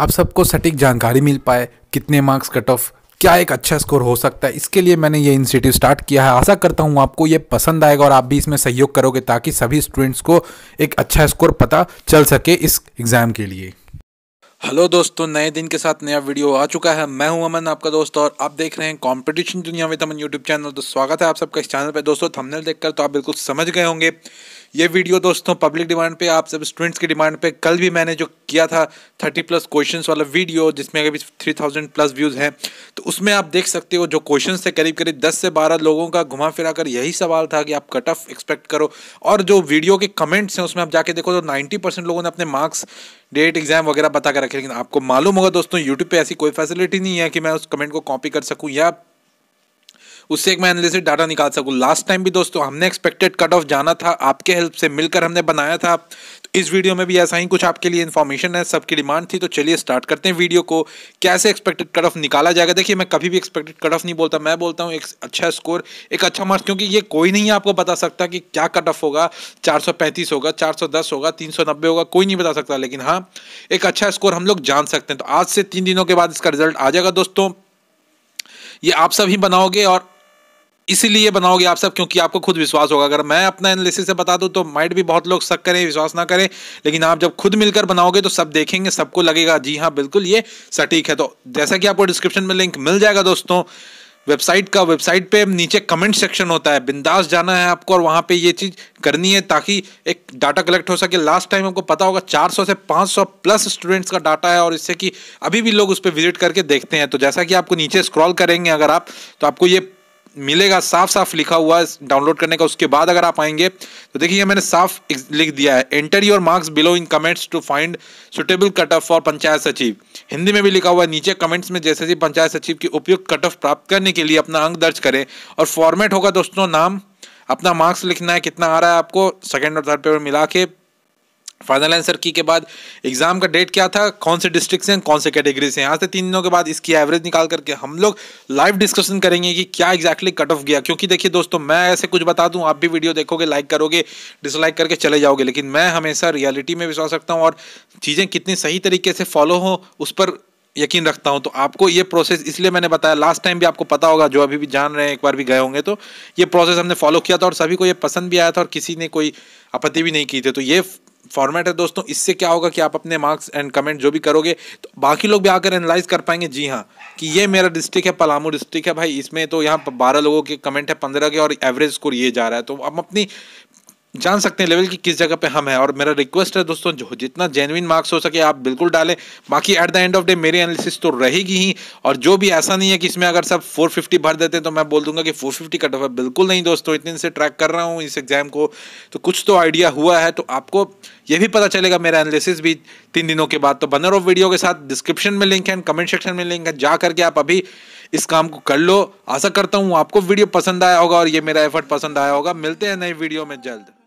आप सबको सटीक जानकारी मिल पाए कितने मार्क्स कट ऑफ क्या एक अच्छा स्कोर हो सकता है इसके लिए मैंने ये इंस्टीट्यूट स्टार्ट किया है आशा करता हूँ आपको ये पसंद आएगा और आप भी इसमें सहयोग करोगे ताकि सभी स्टूडेंट्स को एक अच्छा स्कोर पता चल सके इस एग्ज़ाम के लिए हेलो दोस्तों नए दिन के साथ नया वीडियो आ चुका है मैं हूं अमन आपका दोस्त और आप देख रहे हैं कंपटीशन दुनिया में अमन यूट्यूब चैनल तो स्वागत है आप सबका इस चैनल पर दोस्तों थंबनेल देखकर तो आप बिल्कुल समझ गए होंगे ये वीडियो दोस्तों पब्लिक डिमांड पे आप सब स्टूडेंट्स की डिमांड पे कल भी मैंने जो किया था थर्टी प्लस क्वेश्चंस वाला वीडियो जिसमें अभी थ्री थाउजेंड प्लस व्यूज़ हैं तो उसमें आप देख सकते हो जो क्वेश्चन थे करीब करीब दस से बारह लोगों का घुमा फिरा कर यही सवाल था कि आप कट ऑफ एक्सपेक्ट करो और जो वीडियो के कमेंट्स हैं उसमें आप जाके देखो तो नाइन्टी लोगों ने अपने मार्क्स डेट एग्जाम वगैरह बता कर रखे लेकिन आपको मालूम होगा दोस्तों यूट्यूब पर ऐसी कोई फैसिलिटी नहीं है कि मैं उस कमेंट को कॉपी कर सकूँ या उससे एक मैं एनालिसिस डाटा निकाल सकूँ लास्ट टाइम भी दोस्तों हमने एक्सपेक्टेड कट ऑफ जाना था आपके हेल्प से मिलकर हमने बनाया था तो इस वीडियो में भी ऐसा ही कुछ आपके लिए इन्फॉर्मेशन है सबकी डिमांड थी तो चलिए स्टार्ट करते हैं वीडियो को कैसे एक्सपेक्टेड कट ऑफ निकाला जाएगा देखिए मैं कभी भी एक्सपेक्टेड कट ऑफ नहीं बोलता मैं बोलता हूँ एक अच्छा स्कोर एक अच्छा मार्क्स क्योंकि ये कोई नहीं आपको बता सकता कि क्या कट ऑफ होगा पैंतीस होगा दस होगा नब्बे होगा कोई नहीं बता सकता लेकिन हाँ एक अच्छा स्कोर हम लोग जान सकते हैं तो आज से तीन दिनों के बाद इसका रिजल्ट आ जाएगा दोस्तों ये आप सभी बनाओगे और इसीलिए बनाओगे आप सब क्योंकि आपको खुद विश्वास होगा अगर मैं अपना एनालिसिस से बता दूं तो माइट भी बहुत लोग शक करें विश्वास ना करें लेकिन आप जब खुद मिलकर बनाओगे तो सब देखेंगे सबको लगेगा जी हाँ बिल्कुल ये सटीक है तो जैसा कि आपको डिस्क्रिप्शन में लिंक मिल जाएगा दोस्तों वेबसाइट का वेबसाइट पे नीचे कमेंट सेक्शन होता है बिंदास जाना है आपको और वहाँ पे ये चीज़ करनी है ताकि एक डाटा कलेक्ट हो सके लास्ट टाइम आपको पता होगा 400 से 500 प्लस स्टूडेंट्स का डाटा है और इससे कि अभी भी लोग उस पर विजिट करके देखते हैं तो जैसा कि आपको नीचे स्क्रॉल करेंगे अगर आप तो आपको ये मिलेगा साफ साफ लिखा हुआ है डाउनलोड करने का उसके बाद अगर आप आएंगे तो देखिए मैंने साफ लिख दिया है enter your marks below in comments to find suitable cut off for panchayat सचिव हिंदी में भी लिखा हुआ है नीचे कमेंट्स में जैसे ही पंचायत सचिव की उपयुक्त कट ऑफ प्राप्त करने के लिए अपना अंक दर्ज करें और फॉर्मेट होगा दोस्तों नाम अपना मार्क्स लिखना है कितना आ रहा है आपको सेकेंड और थर्ड पेपर मिला के फाइनल आंसर की के बाद एग्जाम का डेट क्या था कौन से डिस्ट्रिक्ट से कौन से कैटेगरी से यहाँ से तीन दिनों के बाद इसकी एवरेज निकाल करके हम लोग लाइव डिस्कशन करेंगे कि क्या एग्जैक्टली कट ऑफ गया क्योंकि देखिए दोस्तों मैं ऐसे कुछ बता दूं आप भी वीडियो देखोगे लाइक करोगे डिसलाइक करके चले जाओगे लेकिन मैं हमेशा रियलिटी में विश्वास रखता हूँ और चीज़ें कितनी सही तरीके से फॉलो हों उस पर यकीन रखता हूँ तो आपको ये प्रोसेस इसलिए मैंने बताया लास्ट टाइम भी आपको पता होगा जो अभी भी जान रहे हैं एक बार भी गए होंगे तो ये प्रोसेस हमने फॉलो किया था और सभी को ये पसंद भी आया था और किसी ने कोई आपत्ति भी नहीं की थी तो ये फॉर्मेट है दोस्तों इससे क्या होगा कि आप अपने मार्क्स एंड कमेंट जो भी करोगे तो बाकी लोग भी आकर एनालाइज कर पाएंगे जी हाँ कि ये मेरा डिस्ट्रिक्ट है पलामू डिस्ट्रिक्ट है भाई इसमें तो यहाँ बारह लोगों के कमेंट है पंद्रह के और एवरेज स्कोर ये जा रहा है तो हम अपनी जान सकते हैं लेवल की किस जगह पे हम हैं और मेरा रिक्वेस्ट है दोस्तों जो जितना जेनविन मार्क्स हो सके आप बिल्कुल डालें बाकी at the end of day मेरी एनालिसिस तो रहेगी ही और जो भी ऐसा नहीं है कि इसमें अगर सब 450 भर देते हैं तो मैं बोल दूंगा कि 450 कट ऑफ है बिल्कुल नहीं दोस्तों इतने से ट्रैक कर रहा हूँ इस एग्जाम को तो कुछ तो आइडिया हुआ है तो आपको यह भी पता चलेगा मेरा एनालिसिस भी तीन दिनों के बाद तो बनर ऑफ वीडियो के साथ डिस्क्रिप्शन में लिंक है एंड कमेंट सेक्शन में लिंक है जा करके आप अभी इस काम को कर लो आशा करता हूँ आपको वीडियो पसंद आया होगा और ये मेरा एफर्ट पसंद आया होगा मिलते हैं नए वीडियो में जल्द